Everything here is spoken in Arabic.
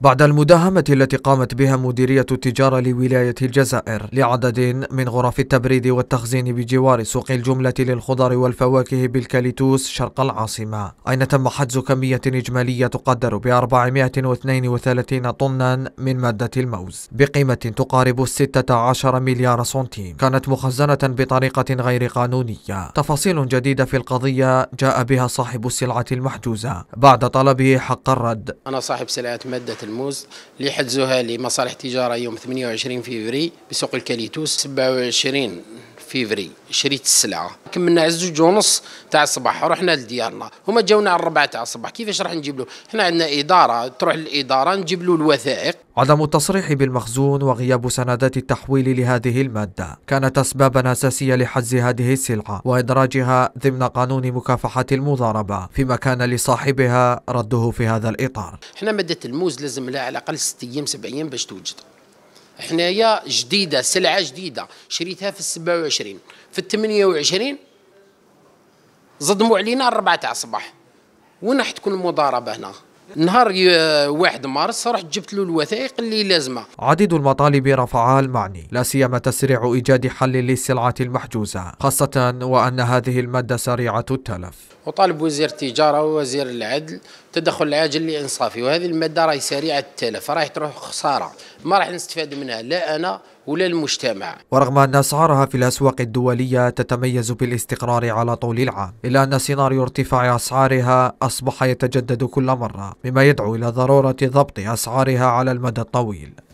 بعد المداهمة التي قامت بها مديرية التجارة لولاية الجزائر لعدد من غرف التبريد والتخزين بجوار سوق الجملة للخضر والفواكه بالكاليتوس شرق العاصمة أين تم حجز كمية إجمالية تقدر ب 432 طنا من مادة الموز بقيمة تقارب 16 مليار سنتيم كانت مخزنة بطريقة غير قانونية تفاصيل جديدة في القضية جاء بها صاحب السلعة المحجوزة بعد طلبه حق الرد أنا صاحب سلعة مادة الموز اللي حجزوها لمصالح تجاره يوم 28 فبراير بسوق الكاليتوس 27 فيفري شريت السلعه كملنا على الزوج ونص تاع الصباح رحنا لديارنا هما جاونا على الربعه تاع الصباح كيفاش راح نجيب له هنا عندنا اداره تروح للاداره نجيب له الوثائق عدم التصريح بالمخزون وغياب سندات التحويل لهذه الماده كانت اسبابا اساسيه لحجز هذه السلعه وادراجها ضمن قانون مكافحه المضاربه فيما كان لصاحبها رده في هذا الاطار. احنا ماده الموز لازم لها على الاقل 6 ايام 7 ايام باش توجد. حنايا جديده سلعه جديده شريتها في 27 في 28 زدموا علينا الربعه تاع الصباح وين راح تكون المضاربه هنا نهار واحد مارس رحت جبت له الوثائق اللي لازمه عديد المطالب رفعها المعني لا سيما تسريع ايجاد حل للسلعه المحجوزه خاصه وان هذه الماده سريعه التلف وطالب وزير التجاره ووزير العدل تدخل العاجل لانصافي وهذه الماده راهي سريعه التلف راهي تروح خساره ما راح نستفاد منها لا انا ولا المجتمع ورغم أن أسعارها في الأسواق الدولية تتميز بالاستقرار على طول العام إلا أن سيناريو ارتفاع أسعارها أصبح يتجدد كل مرة مما يدعو إلى ضرورة ضبط أسعارها على المدى الطويل